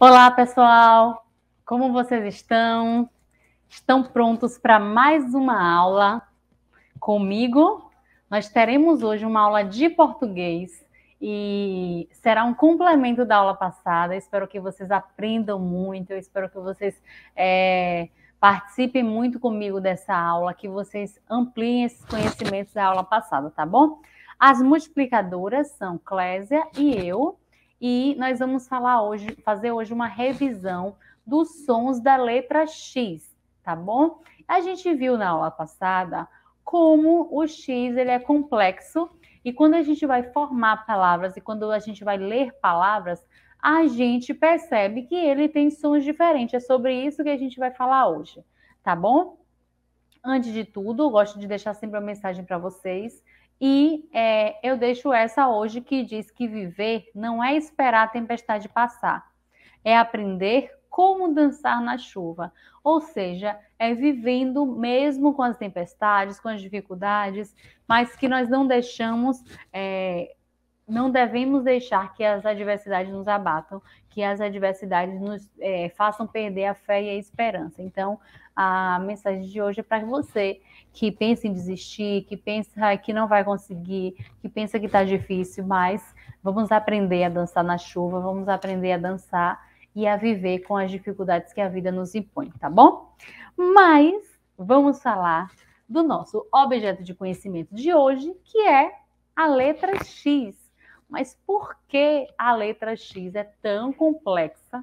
Olá, pessoal! Como vocês estão? Estão prontos para mais uma aula comigo? Nós teremos hoje uma aula de português e será um complemento da aula passada. Espero que vocês aprendam muito, eu espero que vocês é, participem muito comigo dessa aula, que vocês ampliem esses conhecimentos da aula passada, tá bom? As multiplicadoras são Clésia e eu e nós vamos falar hoje, fazer hoje uma revisão dos sons da letra X, tá bom? A gente viu na aula passada como o X ele é complexo e quando a gente vai formar palavras e quando a gente vai ler palavras, a gente percebe que ele tem sons diferentes. É sobre isso que a gente vai falar hoje, tá bom? Antes de tudo, gosto de deixar sempre uma mensagem para vocês. E é, eu deixo essa hoje que diz que viver não é esperar a tempestade passar, é aprender como dançar na chuva. Ou seja, é vivendo mesmo com as tempestades, com as dificuldades, mas que nós não deixamos, é, não devemos deixar que as adversidades nos abatam, que as adversidades nos é, façam perder a fé e a esperança. Então, a mensagem de hoje é para você que pensa em desistir, que pensa que não vai conseguir, que pensa que está difícil, mas vamos aprender a dançar na chuva, vamos aprender a dançar e a viver com as dificuldades que a vida nos impõe, tá bom? Mas vamos falar do nosso objeto de conhecimento de hoje, que é a letra X. Mas por que a letra X é tão complexa?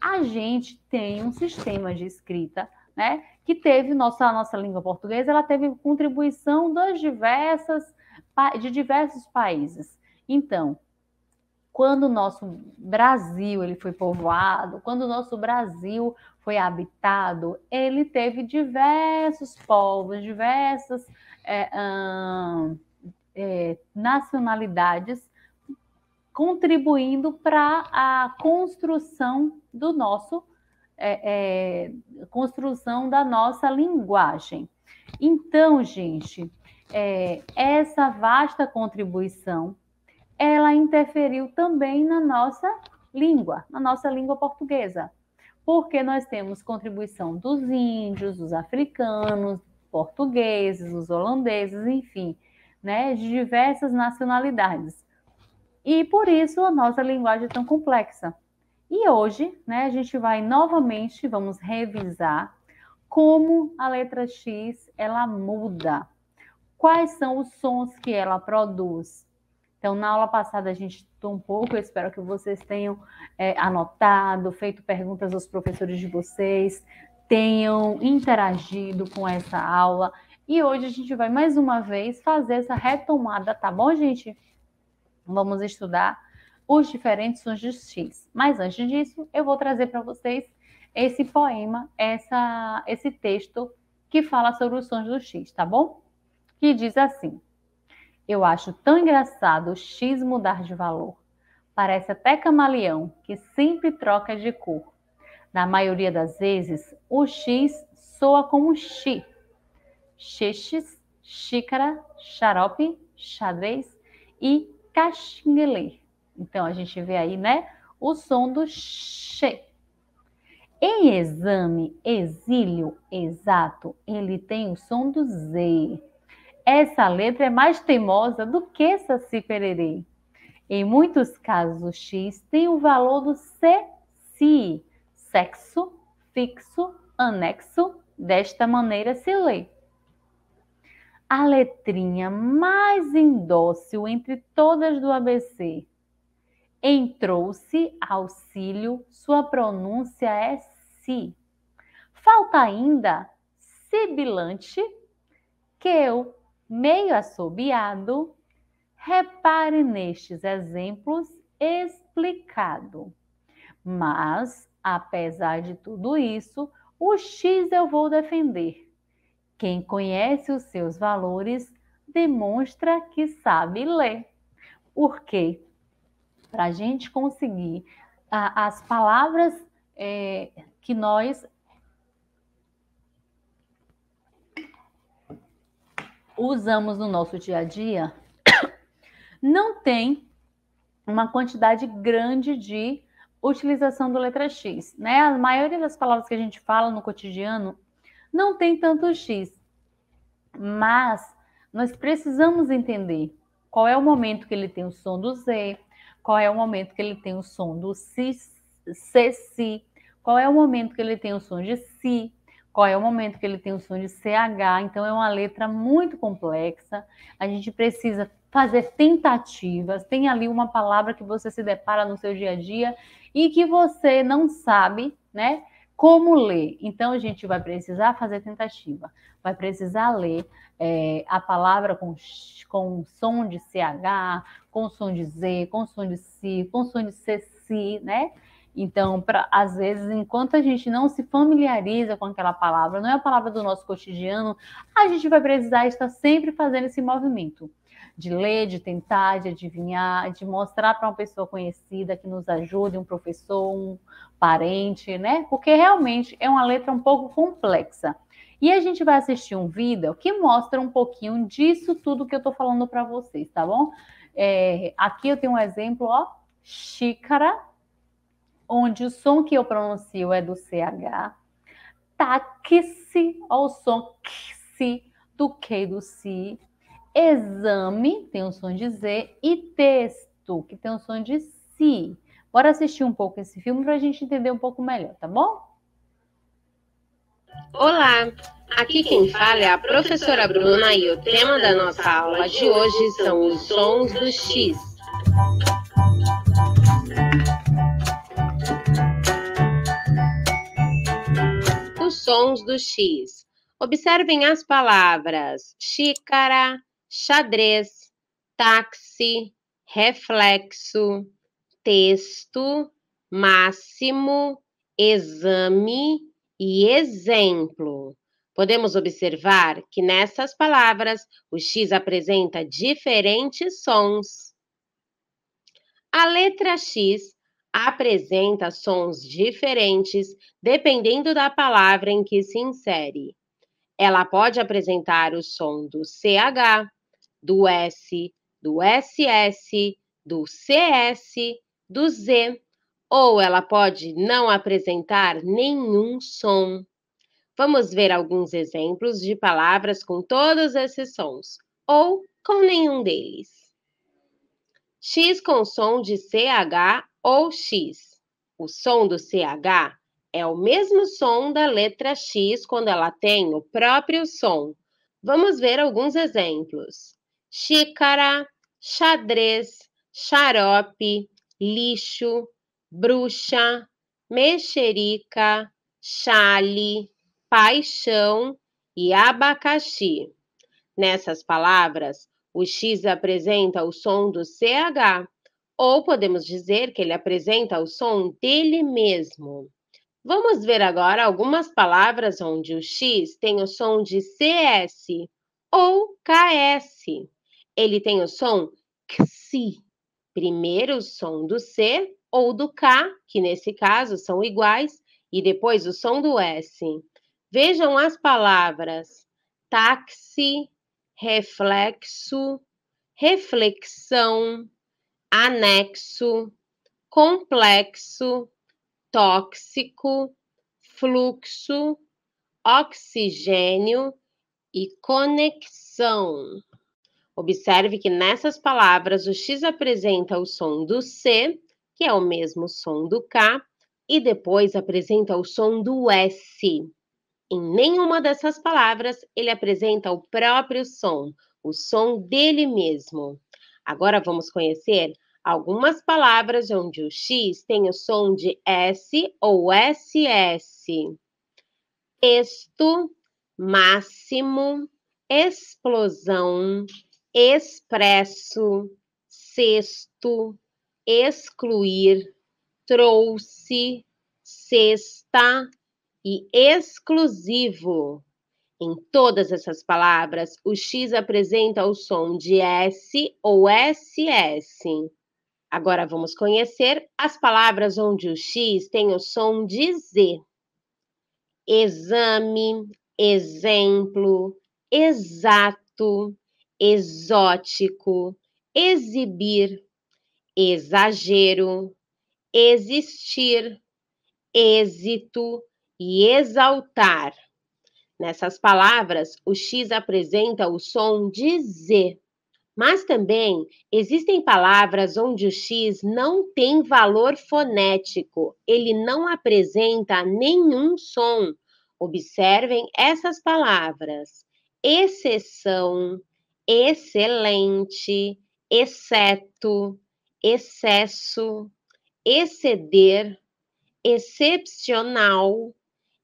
A gente tem um sistema de escrita né? Que teve nossa nossa língua portuguesa, ela teve contribuição das diversas de diversos países. Então, quando o nosso Brasil ele foi povoado, quando o nosso Brasil foi habitado, ele teve diversos povos, diversas é, hum, é, nacionalidades contribuindo para a construção do nosso é, é, construção da nossa linguagem. Então, gente, é, essa vasta contribuição, ela interferiu também na nossa língua, na nossa língua portuguesa, porque nós temos contribuição dos índios, dos africanos, portugueses, dos holandeses, enfim, né, de diversas nacionalidades. E por isso a nossa linguagem é tão complexa. E hoje, né, a gente vai novamente, vamos revisar como a letra X ela muda. Quais são os sons que ela produz? Então, na aula passada a gente estudou um pouco, eu espero que vocês tenham é, anotado, feito perguntas aos professores de vocês, tenham interagido com essa aula. E hoje a gente vai mais uma vez fazer essa retomada, tá bom, gente? Vamos estudar os diferentes sons de X. Mas antes disso, eu vou trazer para vocês esse poema, essa, esse texto que fala sobre os sons do X, tá bom? Que diz assim: Eu acho tão engraçado o X mudar de valor. Parece até camaleão, que sempre troca de cor. Na maioria das vezes, o X soa como chi. Xixis, xícara, xarope, xadrez e caxinguelê. Então, a gente vê aí, né? O som do che. Em exame, exílio, exato, ele tem o som do Z. Essa letra é mais teimosa do que Saci Pererê. Em muitos casos, o X tem o valor do C, si, sexo, fixo, anexo, desta maneira se lê. A letrinha mais indócil entre todas do ABC Entrou-se auxílio, sua pronúncia é si. Falta ainda sibilante, que eu, meio assobiado. Repare nestes exemplos explicado. Mas, apesar de tudo isso, o X eu vou defender. Quem conhece os seus valores demonstra que sabe ler. Por quê? para a gente conseguir a, as palavras é, que nós. Usamos no nosso dia a dia, não tem uma quantidade grande de utilização do letra X, né? A maioria das palavras que a gente fala no cotidiano não tem tanto X, mas nós precisamos entender qual é o momento que ele tem o som do Z, qual é o momento que ele tem o som do si, se, si, qual é o momento que ele tem o som de si, qual é o momento que ele tem o som de CH. Então, é uma letra muito complexa. A gente precisa fazer tentativas. Tem ali uma palavra que você se depara no seu dia a dia e que você não sabe, né? Como ler? Então, a gente vai precisar fazer tentativa, vai precisar ler é, a palavra com, com som de CH, com som de Z, com som de Si, com som de CC, né? Então, pra, às vezes, enquanto a gente não se familiariza com aquela palavra, não é a palavra do nosso cotidiano, a gente vai precisar estar sempre fazendo esse movimento de ler, de tentar, de adivinhar, de mostrar para uma pessoa conhecida que nos ajude, um professor, um parente, né? Porque realmente é uma letra um pouco complexa. E a gente vai assistir um vídeo que mostra um pouquinho disso tudo que eu estou falando para vocês, tá bom? É, aqui eu tenho um exemplo, ó, xícara, onde o som que eu pronuncio é do CH. Taxi, tá ó, o som que-se do Q do Si exame, tem o som de Z, e texto, que tem o som de si. Bora assistir um pouco esse filme para a gente entender um pouco melhor, tá bom? Olá, aqui quem fala é a professora Bruna e o tema da nossa aula de hoje são os sons do X. Os sons do X. Observem as palavras xícara, xadrez, táxi, reflexo, texto, máximo, exame e exemplo. Podemos observar que nessas palavras o X apresenta diferentes sons. A letra X apresenta sons diferentes dependendo da palavra em que se insere. Ela pode apresentar o som do CH, do S, do SS, do CS, do Z, ou ela pode não apresentar nenhum som. Vamos ver alguns exemplos de palavras com todos esses sons, ou com nenhum deles. X com som de CH ou X. O som do CH é o mesmo som da letra X quando ela tem o próprio som. Vamos ver alguns exemplos xícara, xadrez, xarope, lixo, bruxa, mexerica, chale, paixão e abacaxi. Nessas palavras, o X apresenta o som do CH, ou podemos dizer que ele apresenta o som dele mesmo. Vamos ver agora algumas palavras onde o X tem o som de CS ou KS ele tem o som ksi. Primeiro o som do C ou do K, que nesse caso são iguais, e depois o som do S. Vejam as palavras táxi, reflexo, reflexão, anexo, complexo, tóxico, fluxo, oxigênio e conexão. Observe que nessas palavras o X apresenta o som do C, que é o mesmo som do K, e depois apresenta o som do S. Em nenhuma dessas palavras ele apresenta o próprio som, o som dele mesmo. Agora vamos conhecer algumas palavras onde o X tem o som de S ou SS. Texto, máximo, explosão, expresso, sexto, excluir, trouxe, sexta e exclusivo. Em todas essas palavras, o X apresenta o som de S ou SS. Agora vamos conhecer as palavras onde o X tem o som de Z: exame, exemplo, exato, exótico, exibir, exagero, existir, êxito e exaltar. Nessas palavras, o X apresenta o som de Z. Mas também existem palavras onde o X não tem valor fonético, ele não apresenta nenhum som. Observem essas palavras: exceção, excelente, exceto, excesso, exceder, excepcional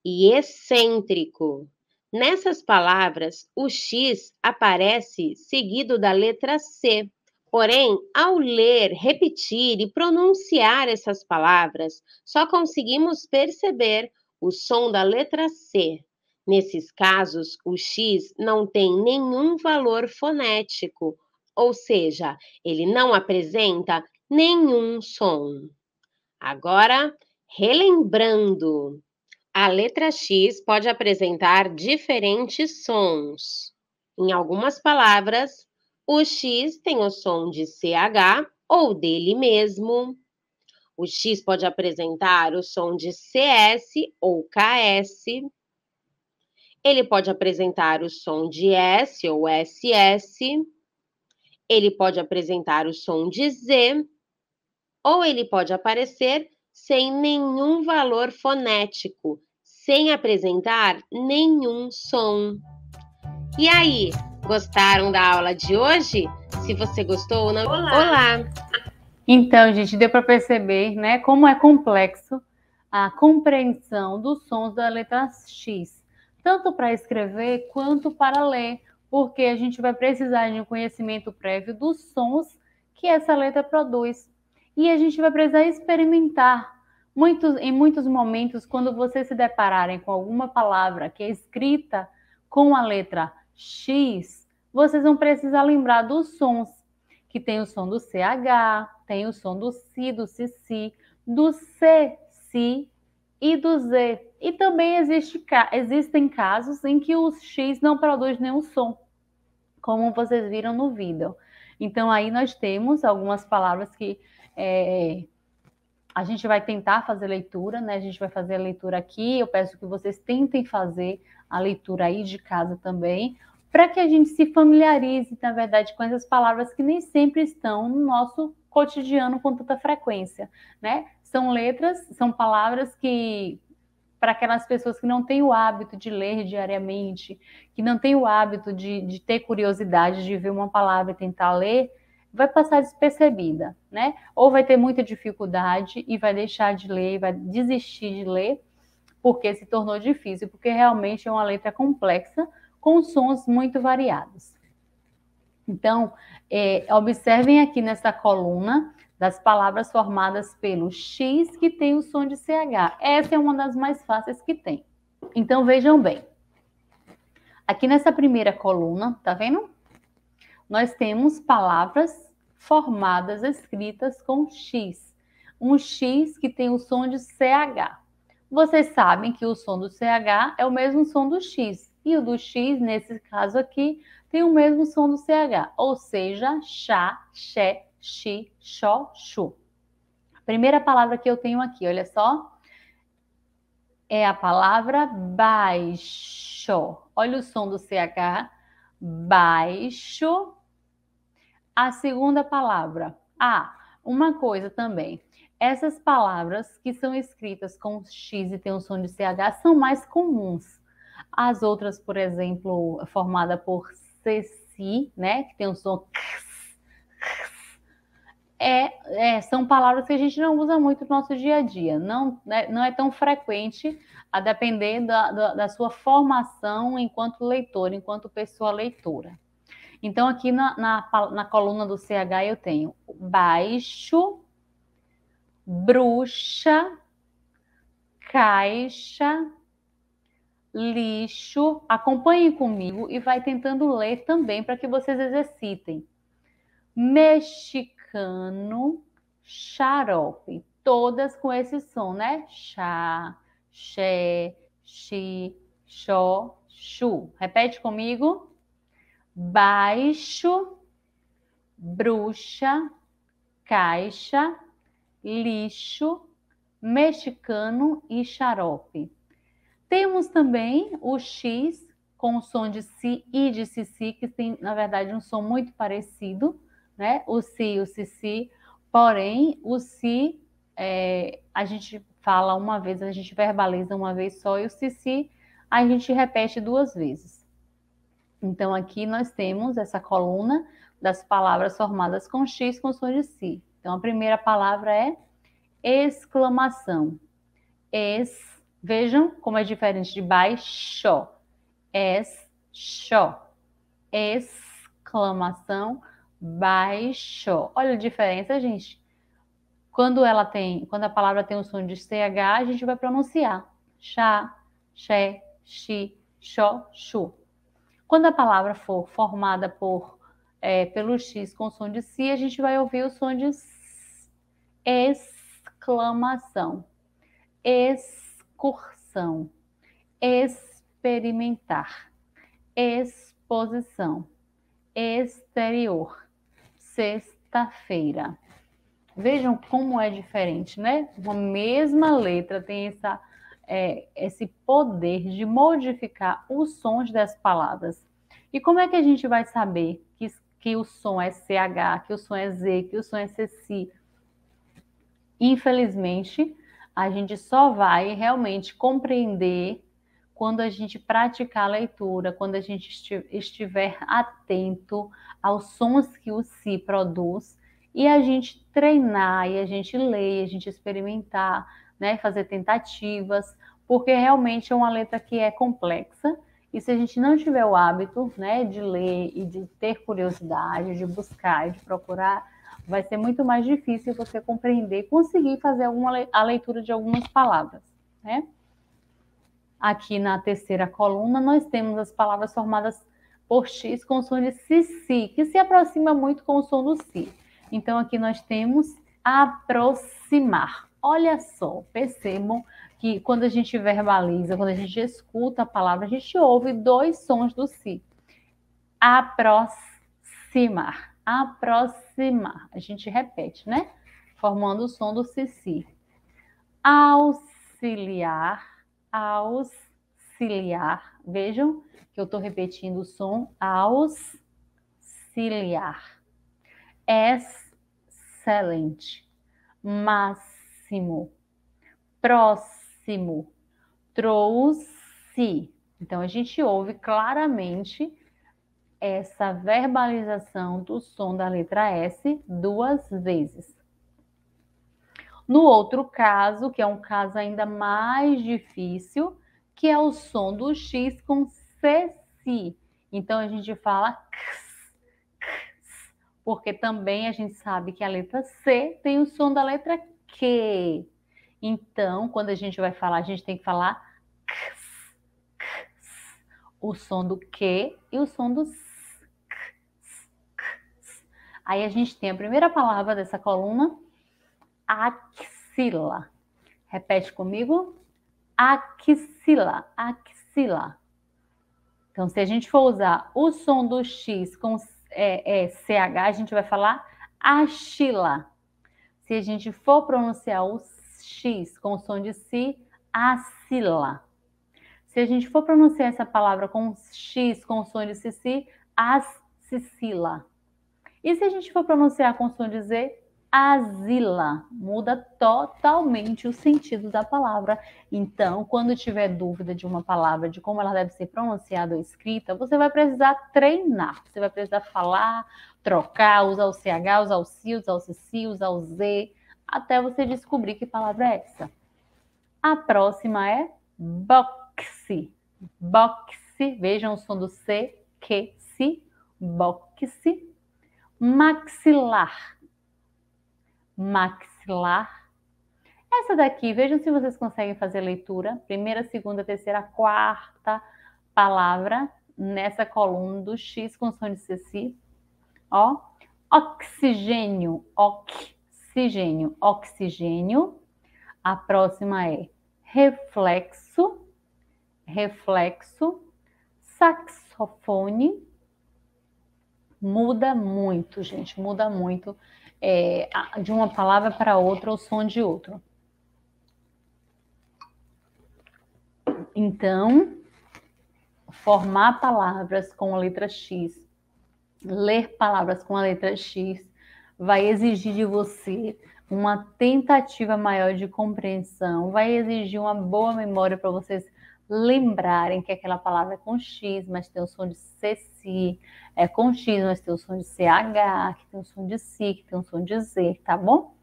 e excêntrico. Nessas palavras, o X aparece seguido da letra C. Porém, ao ler, repetir e pronunciar essas palavras, só conseguimos perceber o som da letra C. Nesses casos, o X não tem nenhum valor fonético, ou seja, ele não apresenta nenhum som. Agora, relembrando, a letra X pode apresentar diferentes sons. Em algumas palavras, o X tem o som de CH ou dele mesmo. O X pode apresentar o som de CS ou KS. Ele pode apresentar o som de S ou SS. Ele pode apresentar o som de Z. Ou ele pode aparecer sem nenhum valor fonético, sem apresentar nenhum som. E aí, gostaram da aula de hoje? Se você gostou ou não. Olá! Olá. Então, gente, deu para perceber né, como é complexo a compreensão dos sons da letra X tanto para escrever quanto para ler, porque a gente vai precisar de um conhecimento prévio dos sons que essa letra produz. E a gente vai precisar experimentar. Muitos, em muitos momentos, quando vocês se depararem com alguma palavra que é escrita com a letra X, vocês vão precisar lembrar dos sons, que tem o som do CH, tem o som do Si, do CC, do C, Si e do Z. E também existe, existem casos em que o X não produz nenhum som, como vocês viram no vídeo. Então, aí nós temos algumas palavras que é, a gente vai tentar fazer leitura, né? A gente vai fazer a leitura aqui. Eu peço que vocês tentem fazer a leitura aí de casa também, para que a gente se familiarize, na verdade, com essas palavras que nem sempre estão no nosso cotidiano com tanta frequência, né? São letras, são palavras que para aquelas pessoas que não têm o hábito de ler diariamente, que não têm o hábito de, de ter curiosidade de ver uma palavra e tentar ler, vai passar despercebida, né? Ou vai ter muita dificuldade e vai deixar de ler, vai desistir de ler, porque se tornou difícil, porque realmente é uma letra complexa, com sons muito variados. Então, é, observem aqui nessa coluna das palavras formadas pelo X que tem o som de CH. Essa é uma das mais fáceis que tem. Então vejam bem. Aqui nessa primeira coluna, tá vendo? Nós temos palavras formadas escritas com X. Um X que tem o som de CH. Vocês sabem que o som do CH é o mesmo som do X. E o do X, nesse caso aqui, tem o mesmo som do CH. Ou seja, chá, xé, xi, xó, xu. A primeira palavra que eu tenho aqui, olha só, é a palavra baixo. Olha o som do CH, baixo. A segunda palavra, ah, uma coisa também. Essas palavras que são escritas com X e tem um som de CH são mais comuns. As outras, por exemplo, formada por ceci, né, que tem um som é, é, são palavras que a gente não usa muito no nosso dia a dia, não, né, não é tão frequente, a depender da, da, da, sua formação enquanto leitor, enquanto pessoa leitora. Então, aqui na, na, na coluna do CH eu tenho baixo, bruxa, caixa, lixo. Acompanhem comigo e vai tentando ler também para que vocês exercitem. Mexicano cano, xarope. Todas com esse som, né? Chá, xé, xi, xó, chu. Repete comigo. Baixo, bruxa, caixa, lixo, mexicano e xarope. Temos também o X com o som de si e de si que tem, na verdade, um som muito parecido né? O si o si, si. Porém, o si é, a gente fala uma vez, a gente verbaliza uma vez só, e o si, si, a gente repete duas vezes. Então, aqui nós temos essa coluna das palavras formadas com X com som de si. Então, a primeira palavra é exclamação. Es, vejam como é diferente de baixo. Es, xó. Exclamação baixo. Olha a diferença, gente. Quando ela tem, quando a palavra tem o som de CH, a gente vai pronunciar chá, xé, xi, xó, xu. Quando a palavra for formada por é, pelo X com som de si, a gente vai ouvir o som de exclamação, excursão, experimentar, exposição, exterior sexta-feira. Vejam como é diferente, né? Uma mesma letra tem essa, é, esse poder de modificar os sons das palavras. E como é que a gente vai saber que, que o som é CH, que o som é Z, que o som é CC? Infelizmente, a gente só vai realmente compreender quando a gente praticar a leitura, quando a gente estiver atento aos sons que o si produz e a gente treinar, e a gente ler, a gente experimentar, né, fazer tentativas, porque realmente é uma letra que é complexa. E se a gente não tiver o hábito, né, de ler e de ter curiosidade, de buscar, e de procurar, vai ser muito mais difícil você compreender, conseguir fazer alguma, a leitura de algumas palavras, né? aqui na terceira coluna, nós temos as palavras formadas por X com o som de si, que se aproxima muito com o som do si. Então, aqui nós temos aproximar. Olha só, percebam que quando a gente verbaliza, quando a gente escuta a palavra, a gente ouve dois sons do si. Aproximar, aproximar. A gente repete, né? Formando o som do si, si. Auxiliar, auxiliar. Vejam que eu estou repetindo o som auxiliar. Excelente, máximo, próximo, trouxe. Então a gente ouve claramente essa verbalização do som da letra S duas vezes. No outro caso, que é um caso ainda mais difícil, que é o som do X com C. Então a gente fala CS, CS, porque também a gente sabe que a letra C tem o som da letra Q. Então, quando a gente vai falar, a gente tem que falar CS, CS, o som do Q e o som do S. Aí a gente tem a primeira palavra dessa coluna, axila. Repete comigo. Axila, axila. Então, se a gente for usar o som do X com é, é, CH, a gente vai falar axila. Se a gente for pronunciar o X com o som de Si, axila. Se a gente for pronunciar essa palavra com X com o som de Si, ascila. E se a gente for pronunciar com o som de Z, asila, muda totalmente o sentido da palavra. Então, quando tiver dúvida de uma palavra, de como ela deve ser pronunciada ou escrita, você vai precisar treinar, você vai precisar falar, trocar, usar o CH, usar o os usar o CC, usar o Z, até você descobrir que palavra é essa. A próxima é boxe. Boxe, vejam o som do C, que, se boxe. Maxilar maxilar. Essa daqui, vejam se vocês conseguem fazer leitura. Primeira, segunda, terceira, quarta palavra nessa coluna do X com som de ceci. Ó, oxigênio, oxigênio, oxigênio. A próxima é reflexo, reflexo, saxofone. Muda muito, gente, muda muito é, de uma palavra para outra ou som de outro. Então, formar palavras com a letra X, ler palavras com a letra X, vai exigir de você uma tentativa maior de compreensão, vai exigir uma boa memória para vocês lembrarem que aquela palavra é com X, mas tem o som de CC, é com X, mas tem o som de CH, que tem o som de c, que tem o som de Z, tá bom?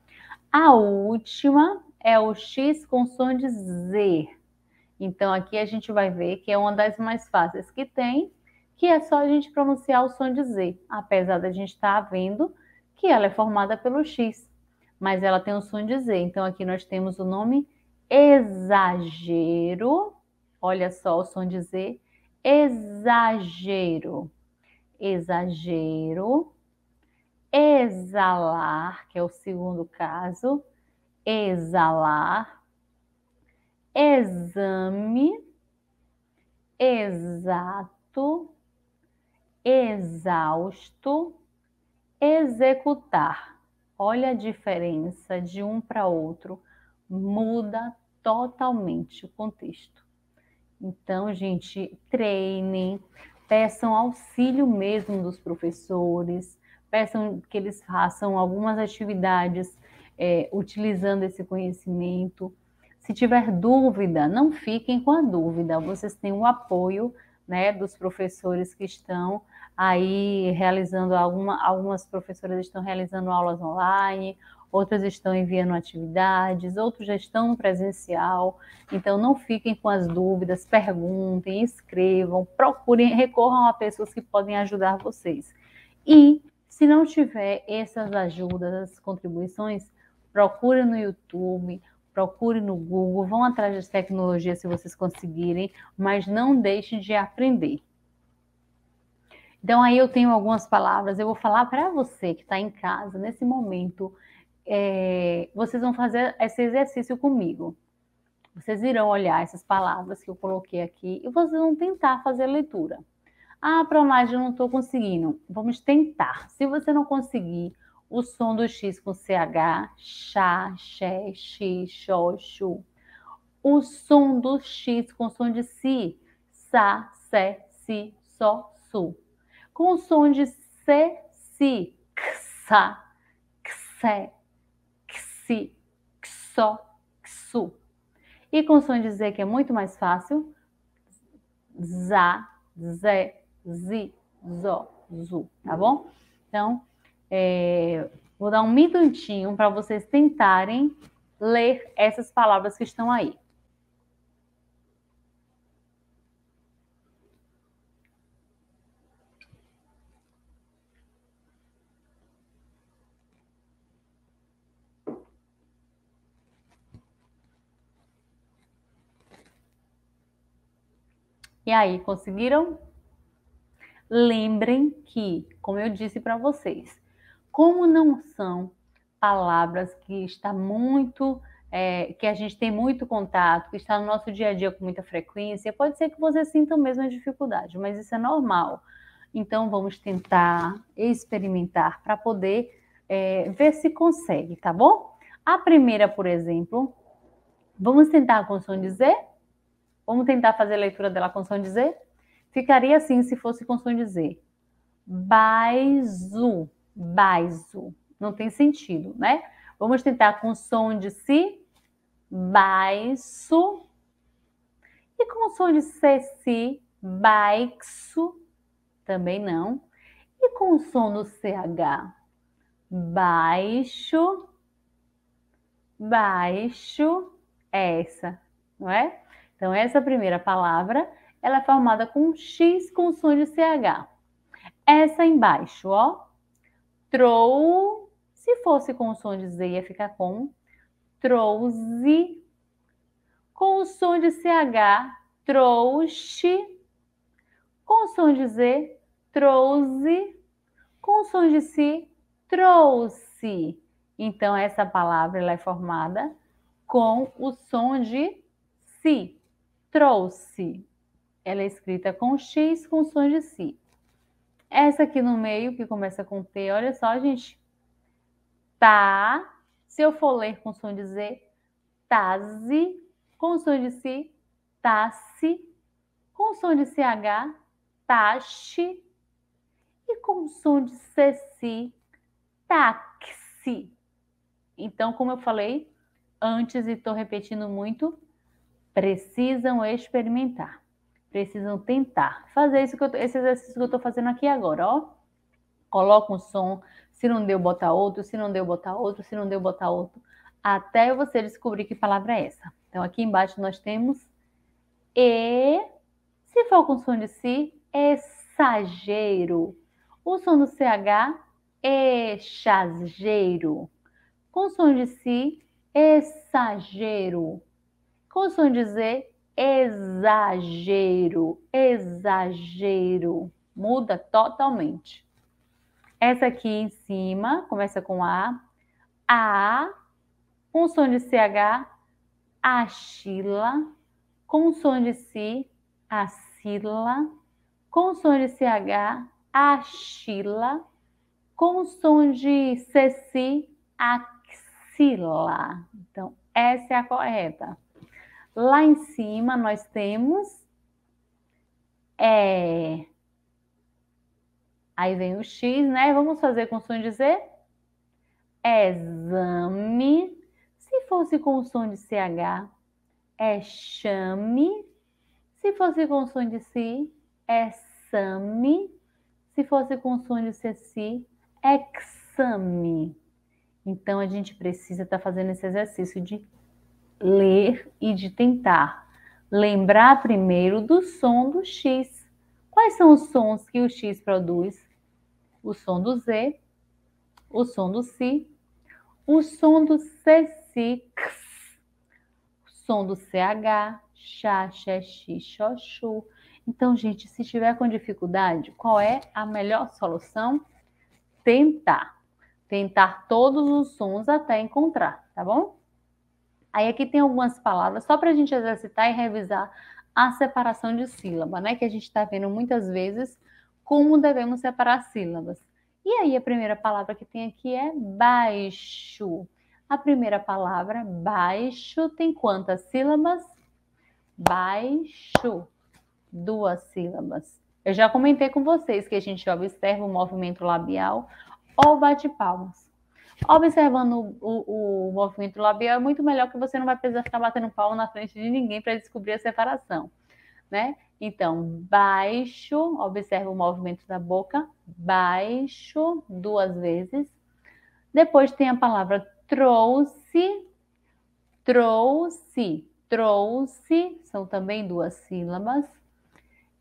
A última é o X com som de Z. Então, aqui a gente vai ver que é uma das mais fáceis que tem, que é só a gente pronunciar o som de Z, apesar da gente estar tá vendo que ela é formada pelo X, mas ela tem o som de Z. Então, aqui nós temos o nome exagero Olha só o som dizer exagero. Exagero. Exalar, que é o segundo caso. Exalar. Exame. Exato. Exausto. Executar. Olha a diferença de um para outro. Muda totalmente o contexto. Então, gente, treinem, peçam auxílio mesmo dos professores, peçam que eles façam algumas atividades é, utilizando esse conhecimento. Se tiver dúvida, não fiquem com a dúvida, vocês têm o apoio né, dos professores que estão aí realizando alguma, algumas professoras estão realizando aulas online, outras estão enviando atividades, outros já estão presencial. Então, não fiquem com as dúvidas, perguntem, escrevam, procurem, recorram a pessoas que podem ajudar vocês. E, se não tiver essas ajudas, essas contribuições, procure no YouTube, procure no Google, vão atrás das tecnologias se vocês conseguirem, mas não deixem de aprender. Então, aí eu tenho algumas palavras, eu vou falar para você que está em casa nesse momento é, vocês vão fazer esse exercício comigo. Vocês irão olhar essas palavras que eu coloquei aqui e vocês vão tentar fazer a leitura. Ah, mais eu não estou conseguindo. Vamos tentar. Se você não conseguir o som do X com CH, chá, xé, xi, xó, xu. O som do X com som de si, sa, sé, si, só, su. Com o som de C, si, xa, xé, xi, xó, xu. E com som de Z, que é muito mais fácil, zá, zé, zi, zó, zu, tá bom? Então, é, vou dar um minutinho para vocês tentarem ler essas palavras que estão aí. E aí, conseguiram? Lembrem que, como eu disse para vocês, como não são palavras que está muito, é, que a gente tem muito contato, que está no nosso dia a dia com muita frequência, pode ser que vocês sintam mesmo a dificuldade, mas isso é normal. Então vamos tentar experimentar para poder é, ver se consegue, tá bom? A primeira, por exemplo, vamos tentar com som dizer? Vamos tentar fazer a leitura dela com som de z. Ficaria assim se fosse com som de z. Baizu, baizu. Não tem sentido, né? Vamos tentar com som de si, Baixo. E com som de se, si, baixo. Também não. E com som no CH, baixo, baixo. É essa, não é? Então, essa primeira palavra, ela é formada com X com som de CH. Essa embaixo, ó. Trou. Se fosse com o som de Z, ia ficar com trouxe. Com o som de CH, trouxe. Com o som de Z, trouxe. Com o som de Si, trouxe. Então, essa palavra ela é formada com o som de si trouxe. Ela é escrita com X com som de Si. Essa aqui no meio, que começa com T, olha só, gente. Tá. Se eu for ler com som de Z, taze. Com som de Si, tasse. Com som de CH, tache. E com som de CC, taxi. Então, como eu falei antes e estou repetindo muito, precisam experimentar, precisam tentar. Fazer isso que eu, esse exercício que eu estou fazendo aqui agora, ó. Coloca um som, se não deu, botar outro, se não deu, botar outro, se não deu, botar outro, até você descobrir que palavra é essa. Então, aqui embaixo nós temos E. Se for com som de Si, exagero. O som do CH, exagero. Com som de Si, exagero Costumam dizer exagero, exagero. Muda totalmente. Essa aqui em cima começa com A. A, com som de CH, axila, com som de Si, axila, com som de CH, axila, com som de Ceci, axila. Então, essa é a correta. Lá em cima nós temos. É... Aí vem o X, né? Vamos fazer com som de Z? Exame. Se fosse com som de CH, é chame. Se fosse com som de Si, é same. Se fosse com som de CC, é exame. Então, a gente precisa estar tá fazendo esse exercício de ler e de tentar lembrar primeiro do som do X. Quais são os sons que o X produz? O som do Z, o som do Si, o som do CC, o som do CH, chá, xé, xi, xó, Então, gente, se tiver com dificuldade, qual é a melhor solução? Tentar. Tentar todos os sons até encontrar, tá bom? Aí aqui tem algumas palavras, só para a gente exercitar e revisar a separação de sílaba, né? Que a gente está vendo muitas vezes como devemos separar sílabas. E aí a primeira palavra que tem aqui é baixo. A primeira palavra, baixo, tem quantas sílabas? Baixo. Duas sílabas. Eu já comentei com vocês que a gente observa o movimento labial ou bate palmas observando o, o, o, movimento labial é muito melhor que você não vai precisar ficar batendo pau na frente de ninguém para descobrir a separação, né? Então, baixo, observa o movimento da boca, baixo, duas vezes. Depois tem a palavra trouxe, trouxe, trouxe, são também duas sílabas.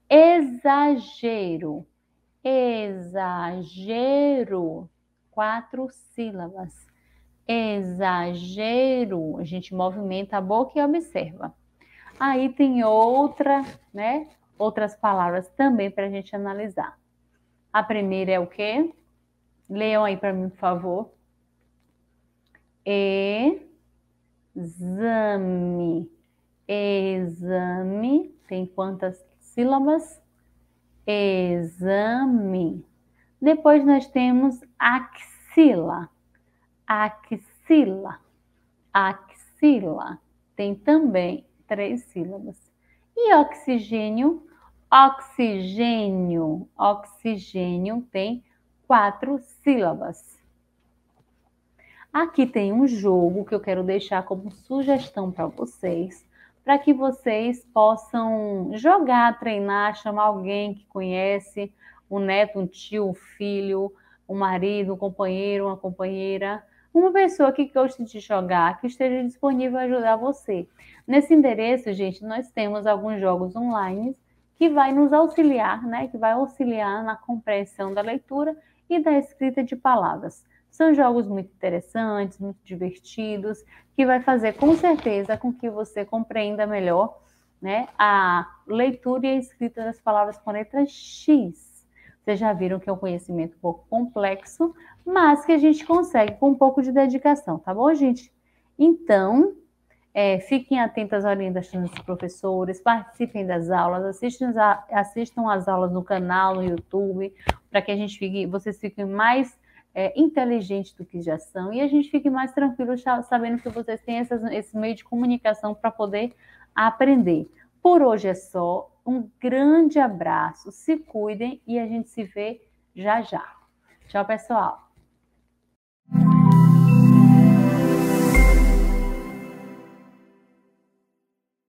Exagero, exagero, quatro sílabas. Exagero. A gente movimenta a boca e observa. Aí tem outra, né? Outras palavras também para a gente analisar. A primeira é o quê? Leiam aí para mim, por favor. Exame. Exame tem quantas sílabas? Exame. Depois nós temos axila. Axila. Axila. Tem também três sílabas. E oxigênio? Oxigênio. Oxigênio tem quatro sílabas. Aqui tem um jogo que eu quero deixar como sugestão para vocês, para que vocês possam jogar, treinar, chamar alguém que conhece, um neto, um tio, um filho, um marido, um companheiro, uma companheira, uma pessoa que goste de jogar, que esteja disponível a ajudar você. Nesse endereço, gente, nós temos alguns jogos online que vai nos auxiliar, né? Que vai auxiliar na compreensão da leitura e da escrita de palavras. São jogos muito interessantes, muito divertidos, que vai fazer com certeza com que você compreenda melhor, né, a leitura e a escrita das palavras com letra X. Vocês já viram que é um conhecimento um pouco complexo, mas que a gente consegue com um pouco de dedicação, tá bom, gente? Então, é, fiquem atentas às orientações dos professores, participem das aulas, assistam, a, assistam as aulas no canal, no YouTube, para que a gente fique, vocês fiquem mais é, inteligentes do que já são e a gente fique mais tranquilo sabendo que vocês têm essas, esse meio de comunicação para poder aprender. Por hoje é só. Um grande abraço, se cuidem e a gente se vê já já. Tchau, pessoal.